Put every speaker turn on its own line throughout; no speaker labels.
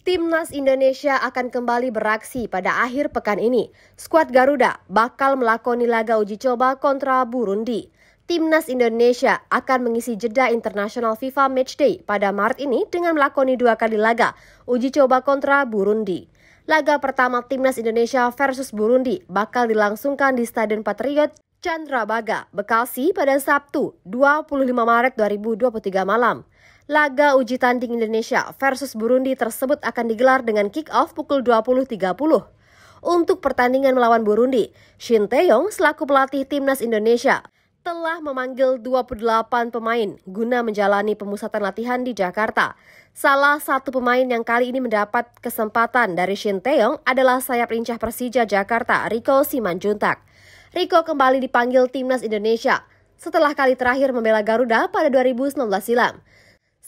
Timnas Indonesia akan kembali beraksi pada akhir pekan ini. Skuad Garuda bakal melakoni laga uji coba kontra Burundi. Timnas Indonesia akan mengisi jeda internasional FIFA Matchday pada Maret ini dengan melakoni dua kali laga uji coba kontra Burundi. Laga pertama Timnas Indonesia versus Burundi bakal dilangsungkan di Stadion Patriot Chandrabaga, Bekasi pada Sabtu 25 Maret 2023 malam. Laga uji tanding Indonesia versus Burundi tersebut akan digelar dengan kick-off pukul 20.30. Untuk pertandingan melawan Burundi, Shin Tae-yong selaku pelatih timnas Indonesia telah memanggil 28 pemain guna menjalani pemusatan latihan di Jakarta. Salah satu pemain yang kali ini mendapat kesempatan dari Shin Tae-yong adalah sayap lincah Persija Jakarta, Rico Simanjuntak. Rico kembali dipanggil timnas Indonesia setelah kali terakhir membela Garuda pada 2019 silam.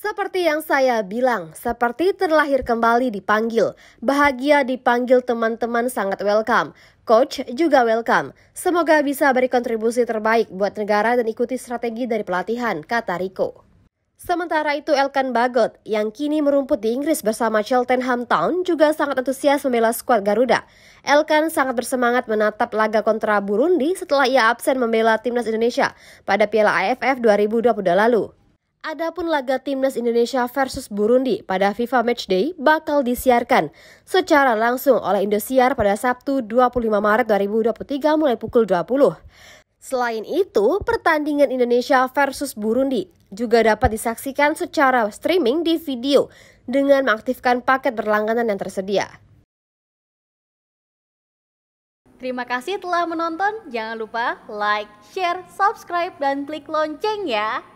Seperti yang saya bilang, seperti terlahir kembali dipanggil. Bahagia dipanggil teman-teman sangat welcome. Coach juga welcome. Semoga bisa beri kontribusi terbaik buat negara dan ikuti strategi dari pelatihan, kata Rico. Sementara itu Elkan Bagot yang kini merumput di Inggris bersama Cheltenham Town juga sangat antusias membela skuad Garuda. Elkan sangat bersemangat menatap laga kontra Burundi setelah ia absen membela timnas Indonesia pada Piala AFF 2020 lalu. Adapun laga timnas Indonesia versus Burundi pada FIFA Matchday bakal disiarkan secara langsung oleh Indosiar pada Sabtu 25 Maret 2023 mulai pukul 20. Selain itu, pertandingan Indonesia versus Burundi juga dapat disaksikan secara streaming di video dengan mengaktifkan paket berlangganan yang tersedia. Terima kasih telah menonton. Jangan lupa like, share, subscribe, dan klik lonceng ya.